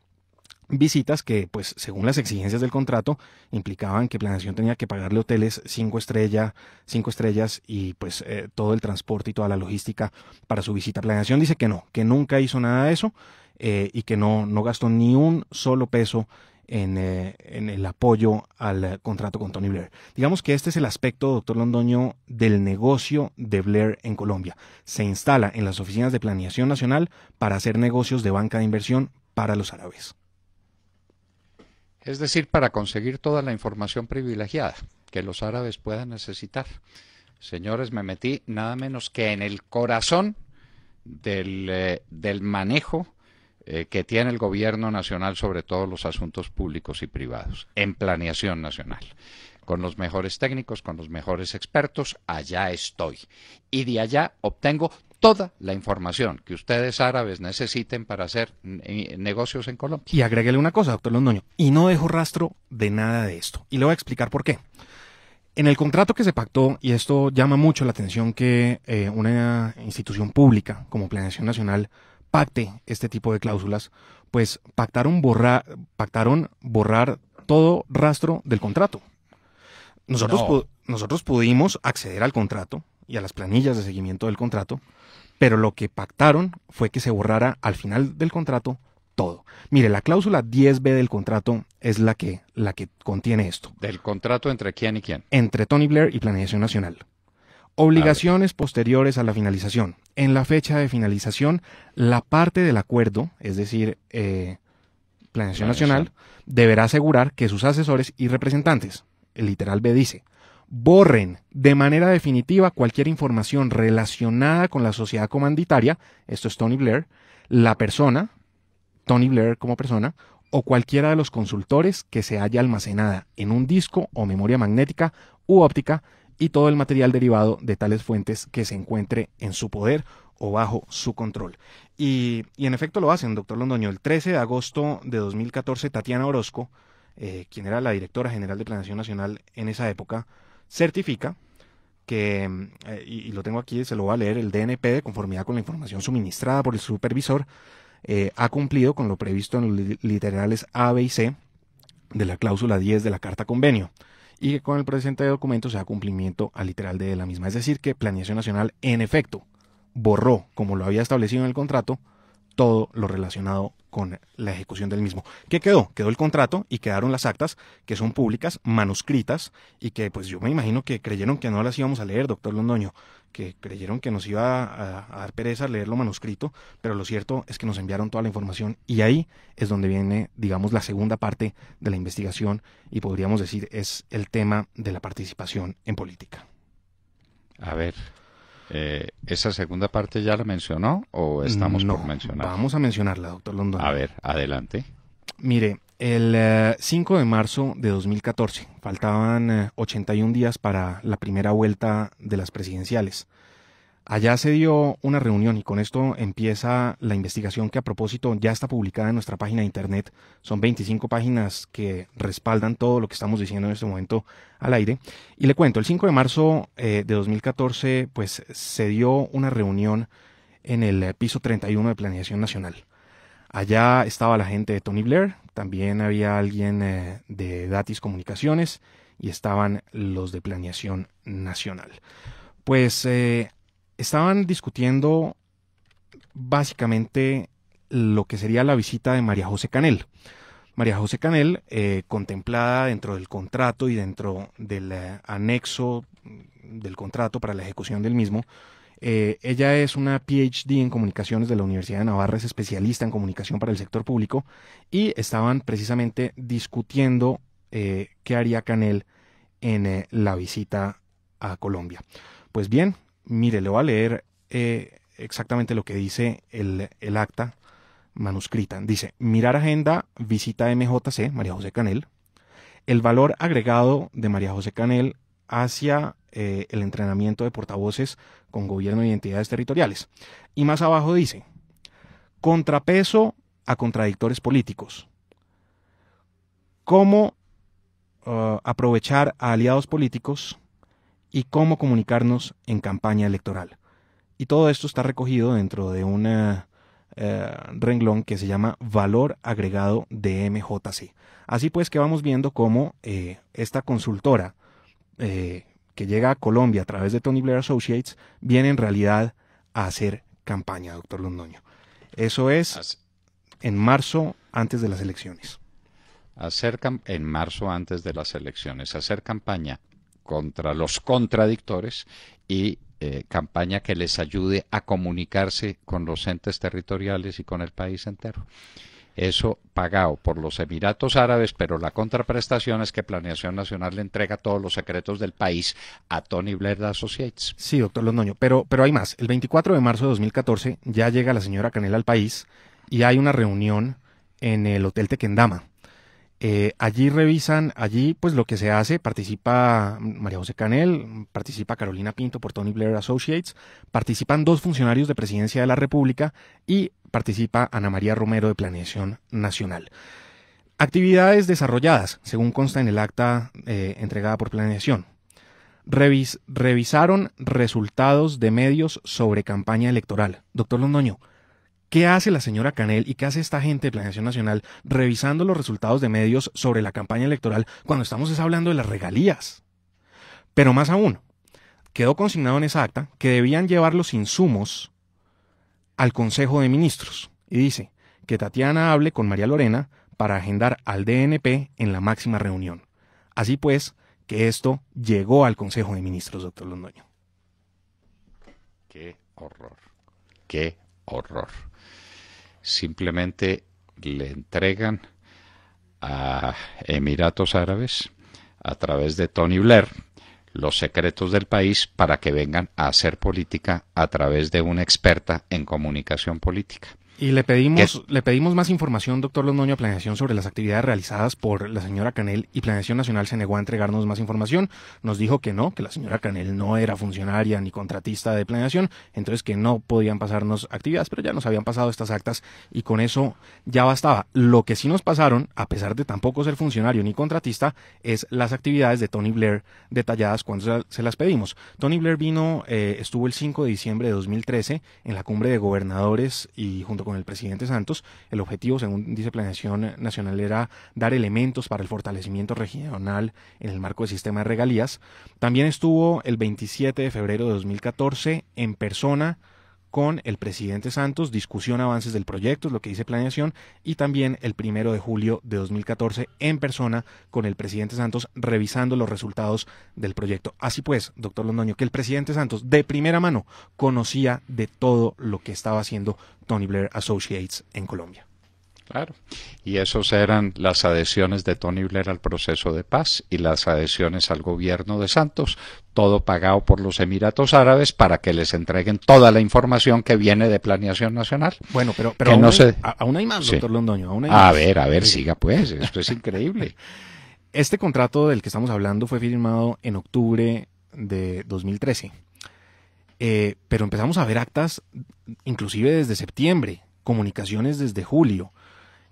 visitas que, pues, según las exigencias del contrato, implicaban que Planeación tenía que pagarle hoteles cinco, estrella, cinco estrellas y, pues, eh, todo el transporte y toda la logística para su visita. Planeación dice que no, que nunca hizo nada de eso eh, y que no, no gastó ni un solo peso eh, en, el apoyo al contrato con Tony Blair. Digamos que este es el aspecto, doctor Londoño, del negocio de Blair en Colombia. Se instala en las oficinas de planeación nacional para hacer negocios de banca de inversión para los árabes. Es decir, para conseguir toda la información privilegiada que los árabes puedan necesitar. Señores, me metí nada menos que en el corazón del, eh, del manejo eh, que tiene el gobierno nacional sobre todos los asuntos públicos y privados, en planeación nacional. Con los mejores técnicos, con los mejores expertos, allá estoy. Y de allá obtengo toda la información que ustedes árabes necesiten para hacer negocios en Colombia. Y agréguele una cosa, doctor Londoño, y no dejo rastro de nada de esto. Y le voy a explicar por qué. En el contrato que se pactó, y esto llama mucho la atención que eh, una institución pública como Planeación Nacional pacte este tipo de cláusulas, pues pactaron borrar, pactaron borrar todo rastro del contrato. Nosotros, nosotros pudimos acceder al contrato, y a las planillas de seguimiento del contrato, pero lo que pactaron fue que se borrara al final del contrato todo. Mire, la cláusula 10B del contrato es la que, la que contiene esto. ¿Del contrato entre quién y quién? Entre Tony Blair y Planeación Nacional. Obligaciones posteriores a la finalización. En la fecha de finalización, la parte del acuerdo, es decir, eh, Planeación Nacional, deberá asegurar que sus asesores y representantes, el literal B dice, borren de manera definitiva cualquier información relacionada con la sociedad comanditaria, esto es Tony Blair, la persona, Tony Blair como persona, o cualquiera de los consultores que se haya almacenada en un disco o memoria magnética u óptica y todo el material derivado de tales fuentes que se encuentre en su poder o bajo su control. Y, en efecto lo hacen, doctor Londoño. El 13 de agosto de 2014, Tatiana Orozco, eh, quien era la directora general de Planación Nacional en esa época, certifica que, eh, y, lo tengo aquí, se lo va a leer, el DNP, de conformidad con la información suministrada por el supervisor, eh, ha cumplido con lo previsto en los literales A, B y C de la cláusula 10 de la Carta Convenio y que con el presente documento se da cumplimiento al literal de la misma. Es decir, que Planeación Nacional, en efecto, borró, como lo había establecido en el contrato, todo lo relacionado con la ejecución del mismo. ¿Qué quedó? Quedó el contrato y quedaron las actas que son públicas, manuscritas y que pues yo me imagino que creyeron que no las íbamos a leer, doctor Londoño, que creyeron que nos iba a, dar pereza leer lo manuscrito, pero lo cierto es que nos enviaron toda la información y ahí es donde viene, digamos, la segunda parte de la investigación y podríamos decir es el tema de la participación en política. A ver, eh, ¿Esa segunda parte ya la mencionó o estamos no, por mencionar? Vamos a mencionarla, doctor London. A ver, adelante. Mire, el 5 eh, de marzo de 2014 faltaban 81 eh, días para la primera vuelta de las presidenciales. Allá se dio una reunión y con esto empieza la investigación que a propósito ya está publicada en nuestra página de internet. Son 25 páginas que respaldan todo lo que estamos diciendo en este momento al aire. Y le cuento, el 5 de marzo eh, de 2014 pues se dio una reunión en el piso 31 de Planeación Nacional. Allá estaba la gente de Tony Blair, también había alguien eh, de Datis Comunicaciones y estaban los de Planeación Nacional. Pues... Eh, estaban discutiendo básicamente lo que sería la visita de María José Canel. María José Canel, eh, contemplada dentro del contrato y dentro del eh, anexo del contrato para la ejecución del mismo, eh, ella es una PhD en comunicaciones de la Universidad de Navarra, es especialista en comunicación para el sector público y estaban precisamente discutiendo qué haría Canel en la visita a Colombia. Pues bien, Mire, le voy a leer eh, exactamente lo que dice el, acta manuscrita. Dice, mirar agenda, visita MJC, María José Canel. El valor agregado de María José Canel hacia eh, el entrenamiento de portavoces con gobierno y entidades territoriales. Y más abajo dice, contrapeso a contradictores políticos. ¿Cómo eh, aprovechar a aliados políticos y cómo comunicarnos en campaña electoral. Y todo esto está recogido dentro de un eh, eh, renglón que se llama Valor Agregado de MJC. Así pues que vamos viendo cómo eh, esta consultora que llega a Colombia a través de Tony Blair Associates viene en realidad a hacer campaña, doctor Londoño. Eso es en marzo antes de las elecciones. Hacer en marzo antes de las elecciones, hacer campaña contra los contradictores y eh, campaña que les ayude a comunicarse con los entes territoriales y con el país entero. Eso pagado por los Emiratos Árabes, pero la contraprestación es que Planeación Nacional le entrega todos los secretos del país a Tony Blair Associates. Sí, doctor Londoño, pero, pero hay más. El 24 de marzo de 2014 ya llega la señora Canela al país y hay una reunión en el Hotel Tequendama eh, allí revisan, allí pues lo que se hace, participa María José Canel, participa Carolina Pinto por Tony Blair Associates, participan dos funcionarios de Presidencia de la República y participa Ana María Romero de Planeación Nacional. Actividades desarrolladas, según consta en el acta eh, entregada por Planeación. revisaron resultados de medios sobre campaña electoral. Doctor Londoño, ¿Qué hace la señora Canel y qué hace esta gente de Planeación Nacional revisando los resultados de medios sobre la campaña electoral cuando estamos hablando de las regalías? Pero más aún, quedó consignado en esa acta que debían llevar los insumos al Consejo de Ministros. Y dice que Tatiana hable con María Lorena para agendar al DNP en la máxima reunión. Así pues, que esto llegó al Consejo de Ministros, doctor Londoño. Qué horror. Qué horror simplemente le entregan a Emiratos Árabes a través de Tony Blair los secretos del país para que vengan a hacer política a través de una experta en comunicación política. Y le pedimos, le pedimos más información, doctor Londoño, a Planeación sobre las actividades realizadas por la señora Canel y Planeación Nacional se negó a entregarnos más información. Nos dijo que no, que la señora Canel no era funcionaria ni contratista de Planeación, entonces que no podían pasarnos actividades, pero ya nos habían pasado estas actas y con eso ya bastaba. Lo que sí nos pasaron, a pesar de tampoco ser funcionario ni contratista, es las actividades de Tony Blair detalladas cuando se las pedimos. Tony Blair vino, eh, estuvo el 5 de diciembre de 2013 en la cumbre de gobernadores y junto con el presidente Santos, el objetivo, según dice Planeación Nacional, era dar elementos para el fortalecimiento regional en el marco del sistema de regalías. También estuvo el 27 de febrero de 2014 en persona con el presidente Santos, discusión avances del proyecto, es lo que dice planeación, y también el primero de julio de 2014 en persona con el presidente Santos revisando los resultados del proyecto. Así pues, doctor Londoño, que el presidente Santos de primera mano conocía de todo lo que estaba haciendo Tony Blair Associates en Colombia. Claro. Y esos eran las adhesiones de Tony Blair al proceso de paz y las adhesiones al gobierno de Santos, todo pagado por los Emiratos Árabes para que les entreguen toda la información que viene de planeación nacional. Bueno, pero, pero aún, hay, más, doctor Londoño. Aún hay más. a ver, a ver, siga pues, esto es increíble. Este contrato del que estamos hablando fue firmado en octubre de 2013. Eh, pero empezamos a ver actas inclusive desde septiembre, comunicaciones desde julio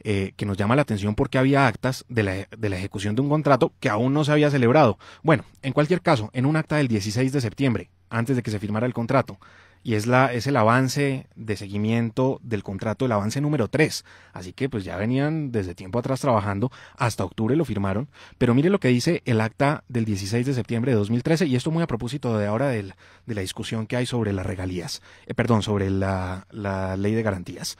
eh, que nos llama la atención porque había actas de la, de la ejecución de un contrato que aún no se había celebrado. Bueno, en cualquier caso, en un acta del 16 de septiembre, antes de que se firmara el contrato, y es, la, es el avance de seguimiento del contrato, el avance número 3. Así que pues ya venían desde tiempo atrás trabajando, hasta octubre lo firmaron, pero mire lo que dice el acta del 16 de septiembre de 2013, y esto muy a propósito de ahora de la discusión que hay sobre las regalías, eh, perdón, sobre la, la ley de garantías.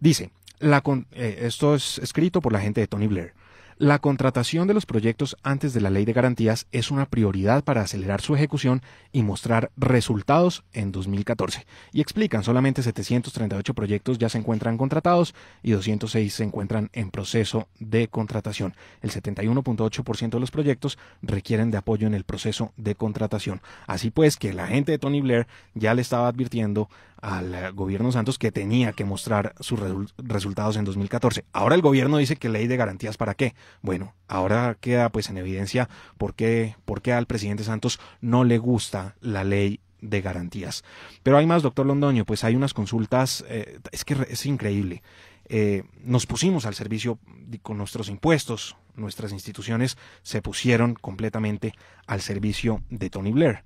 Dice, la eh, esto es escrito por la gente de Tony Blair. La contratación de los proyectos antes de la ley de garantías es una prioridad para acelerar su ejecución y mostrar resultados en 2014. Y explican, solamente 738 proyectos ya se encuentran contratados y 206 se encuentran en proceso de contratación. El 71.8% de los proyectos requieren de apoyo en el proceso de contratación. Así pues que la gente de Tony Blair ya le estaba advirtiendo al gobierno Santos que tenía que mostrar sus resultados en 2014. Ahora el gobierno dice que ley de garantías para qué. Bueno, ahora queda pues en evidencia por qué, por qué al presidente Santos no le gusta la ley de garantías. Pero hay más, doctor Londoño, pues hay unas consultas, eh, es que es increíble. Eh, nos pusimos al servicio con nuestros impuestos, nuestras instituciones se pusieron completamente al servicio de Tony Blair.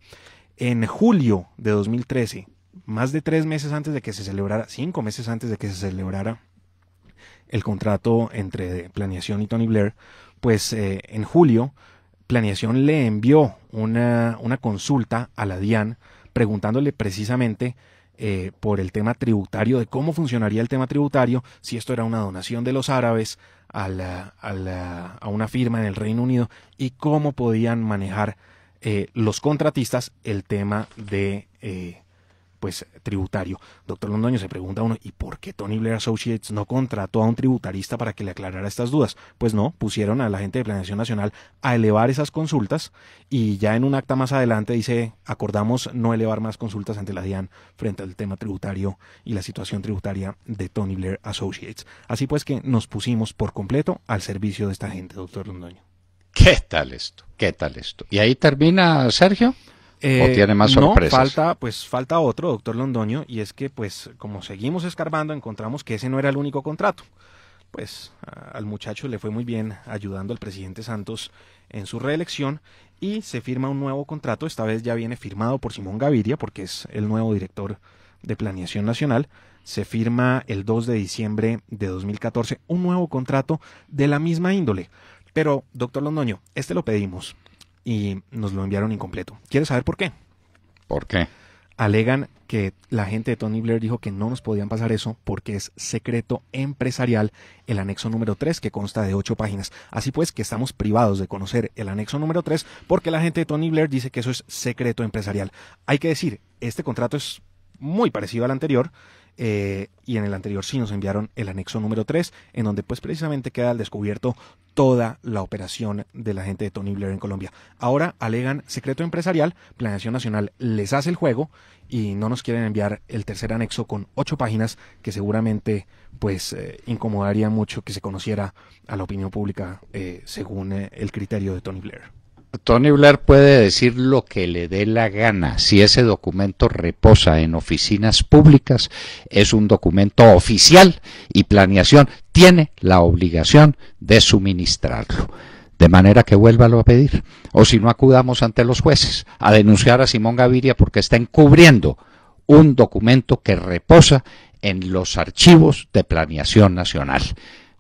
En julio de 2013, más de tres meses antes de que se celebrara, cinco meses antes de que se celebrara el contrato entre Planeación y Tony Blair, pues eh, en julio Planeación le envió una, consulta a la DIAN preguntándole precisamente eh, por el tema tributario, de cómo funcionaría el tema tributario, si esto era una donación de los árabes a, a, una firma en el Reino Unido y cómo podían manejar eh, los contratistas el tema de pues tributario. Doctor Londoño se pregunta uno, ¿y por qué Tony Blair Associates no contrató a un tributarista para que le aclarara estas dudas? Pues no, pusieron a la gente de Planeación Nacional a elevar esas consultas y ya en un acta más adelante dice, acordamos no elevar más consultas ante la DIAN frente al tema tributario y la situación tributaria de Tony Blair Associates. Así pues que nos pusimos por completo al servicio de esta gente, doctor Londoño. ¿Qué tal esto? ¿Qué tal esto? ¿Y ahí termina, Sergio? ¿O eh, tiene más sorpresas? No, falta, pues, falta otro, doctor Londoño, y es que, pues, como seguimos escarbando, encontramos que ese no era el único contrato. Pues al muchacho le fue muy bien ayudando al presidente Santos en su reelección y se firma un nuevo contrato, esta vez ya viene firmado por Simón Gaviria, porque es el nuevo director de Planeación Nacional, se firma el 2 de diciembre de 2014 un nuevo contrato de la misma índole. Pero, doctor Londoño, este lo pedimos y nos lo enviaron incompleto. ¿Quieres saber por qué? ¿Por qué? Alegan que la gente de Tony Blair dijo que no nos podían pasar eso porque es secreto empresarial el anexo número 3 que consta de 8 páginas. Así pues que estamos privados de conocer el anexo número 3 porque la gente de Tony Blair dice que eso es secreto empresarial. Hay que decir, este contrato es muy parecido al anterior eh, y en el anterior sí nos enviaron el anexo número 3, en donde pues precisamente queda al descubierto toda la operación de la gente de Tony Blair en Colombia. Ahora alegan secreto empresarial, Planeación Nacional les hace el juego y no nos quieren enviar el tercer anexo con ocho páginas que seguramente pues eh, incomodaría mucho que se conociera a la opinión pública eh, según el criterio de Tony Blair. Tony Blair puede decir lo que le dé la gana. Si ese documento reposa en oficinas públicas, es un documento oficial y planeación tiene la obligación de suministrarlo. De manera que vuélvalo a pedir. O si no acudamos ante los jueces a denunciar a Simón Gaviria porque está encubriendo un documento que reposa en los archivos de planeación nacional.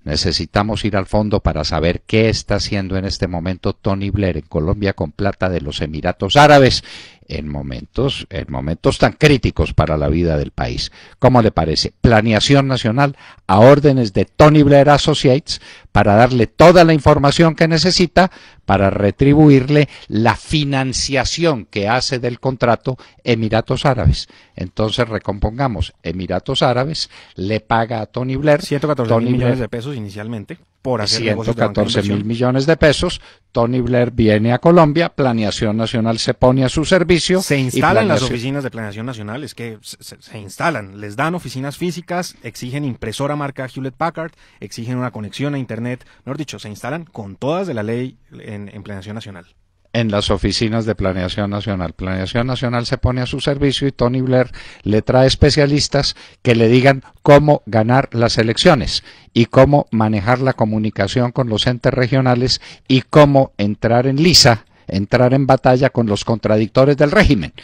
Necesitamos ir al fondo para saber qué está haciendo en este momento Tony Blair en Colombia con plata de los Emiratos Árabes en momentos, en momentos tan críticos para la vida del país. ¿Cómo le parece? Planeación nacional a órdenes de Tony Blair Associates para darle toda la información que necesita para retribuirle la financiación que hace del contrato Emiratos Árabes. Entonces recompongamos, Emiratos Árabes le paga a Tony Blair 114 mil millones de pesos inicialmente por hacer 114 mil millones de pesos. Tony Blair viene a Colombia, Planeación Nacional se pone a su servicio. Se instalan las oficinas de Planeación Nacional, es que se, instalan, les dan oficinas físicas, exigen impresora marca Hewlett Packard, exigen una conexión a Internet, mejor dicho, se instalan con todas de la ley en Planeación Nacional en las oficinas de Planeación Nacional. Planeación Nacional se pone a su servicio y Tony Blair le trae especialistas que le digan cómo ganar las elecciones y cómo manejar la comunicación con los entes regionales y cómo entrar en lisa, entrar en batalla con los contradictores del régimen.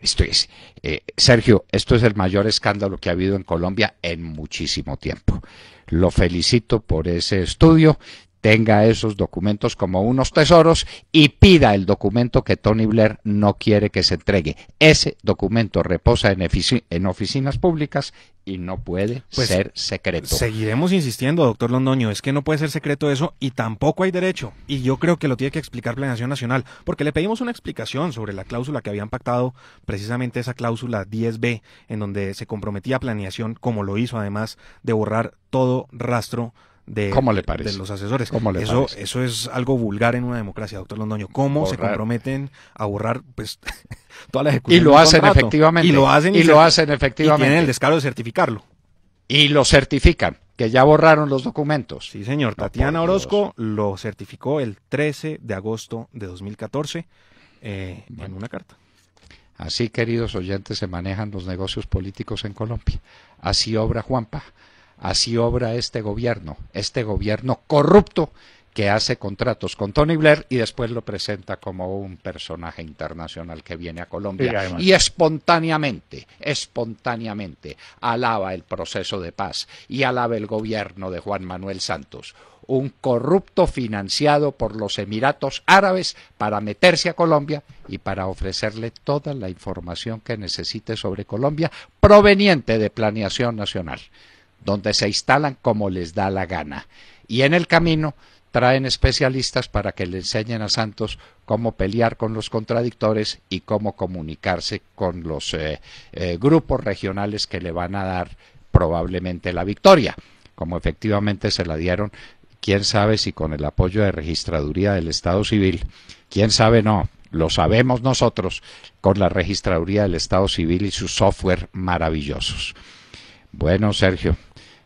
Esto es, eh, Sergio, esto es el mayor escándalo que ha habido en Colombia en muchísimo tiempo. Lo felicito por ese estudio tenga esos documentos como unos tesoros y pida el documento que Tony Blair no quiere que se entregue. Ese documento reposa en, oficinas públicas y no puede pues, ser secreto. Seguiremos insistiendo, doctor Londoño, es que no puede ser secreto eso y tampoco hay derecho. Y yo creo que lo tiene que explicar Planeación Nacional, porque le pedimos una explicación sobre la cláusula que habían pactado, precisamente esa cláusula 10B, en donde se comprometía Planeación, como lo hizo además, de borrar todo rastro de, ¿Cómo le de los asesores. eso, eso es algo vulgar en una democracia, doctor Londoño. ¿Cómo se comprometen a borrar pues toda la ejecución? Y lo hacen efectivamente. Y lo hacen, y, lo hacen efectivamente. Y tienen el descaro de certificarlo. Y lo certifican, que ya borraron los documentos. Sí, señor. Tatiana Orozco lo certificó el 13 de agosto de 2014 eh, en una carta. Así, queridos oyentes, se manejan los negocios políticos en Colombia. Así obra Juanpa. Así obra este gobierno, este gobierno corrupto que hace contratos con Tony Blair y después lo presenta como un personaje internacional que viene a Colombia y espontáneamente, espontáneamente alaba el proceso de paz y alaba el gobierno de Juan Manuel Santos, un corrupto financiado por los Emiratos Árabes para meterse a Colombia y para ofrecerle toda la información que necesite sobre Colombia proveniente de planeación nacional donde se instalan como les da la gana. Y en el camino traen especialistas para que le enseñen a Santos cómo pelear con los contradictores y cómo comunicarse con los eh, eh, grupos regionales que le van a dar probablemente la victoria, como efectivamente se la dieron, quién sabe si con el apoyo de registraduría del Estado Civil, quién sabe no, lo sabemos nosotros, con la registraduría del Estado Civil y su software maravillosos. Bueno, Sergio,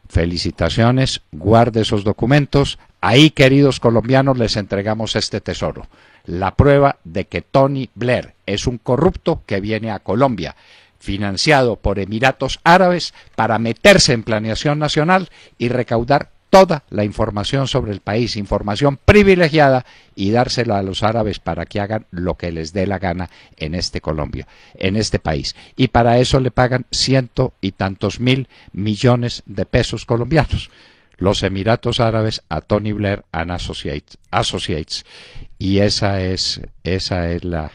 Felicitaciones, guarde esos documentos. Ahí, queridos colombianos, les entregamos este tesoro. La prueba de que Tony Blair es un corrupto que viene a Colombia, financiado por Emiratos Árabes, para meterse en planeación nacional y recaudar toda la información sobre el país, información privilegiada y dársela a los árabes para que hagan lo que les dé la gana en este Colombia, en este país. Y para eso le pagan ciento y tantos mil millones de pesos colombianos los Emiratos Árabes a Tony Blair and Associates. Y esa es, esa es la,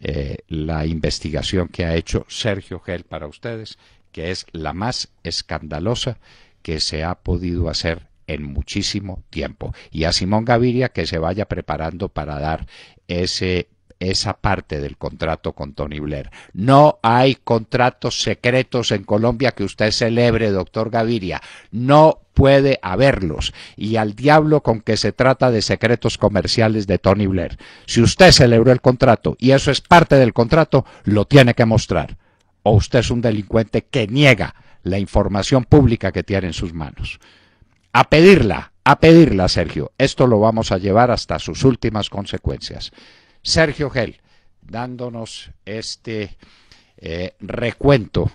eh, la investigación que ha hecho Sergio Gel para ustedes, que es la más escandalosa que se ha podido hacer en muchísimo tiempo. Y a Simón Gaviria que se vaya preparando para dar ese esa parte del contrato con Tony Blair. No hay contratos secretos en Colombia que usted celebre, doctor Gaviria. No puede haberlos. Y al diablo con que se trata de secretos comerciales de Tony Blair. Si usted celebró el contrato y eso es parte del contrato, lo tiene que mostrar. O usted es un delincuente que niega la información pública que tiene en sus manos a pedirla, a pedirla, Sergio. Esto lo vamos a llevar hasta sus últimas consecuencias. Sergio Gel, dándonos este eh, recuento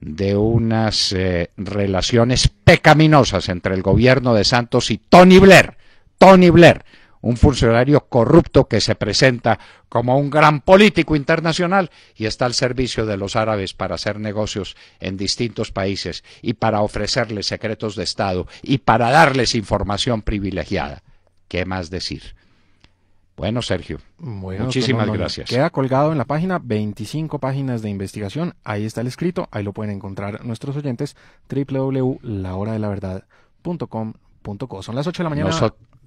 de unas eh, relaciones pecaminosas entre el gobierno de Santos y Tony Blair. Tony Blair, un funcionario corrupto que se presenta como un gran político internacional y está al servicio de los árabes para hacer negocios en distintos países y para ofrecerles secretos de Estado y para darles información privilegiada. ¿Qué más decir? Bueno, Sergio, muchísimas gracias. Queda colgado en la página 25 páginas de investigación. Ahí está el escrito, ahí lo pueden encontrar nuestros oyentes www.lahoradelaverdad.com.co. Son las 8 de la mañana.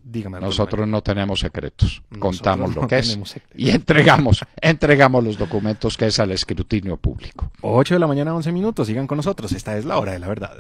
Dígame, Nosotros no tenemos secretos, contamos lo que es y entregamos, entregamos los documentos que es al escrutinio público. 8 de la mañana, 11 minutos, sigan con nosotros, esta es la hora de la verdad.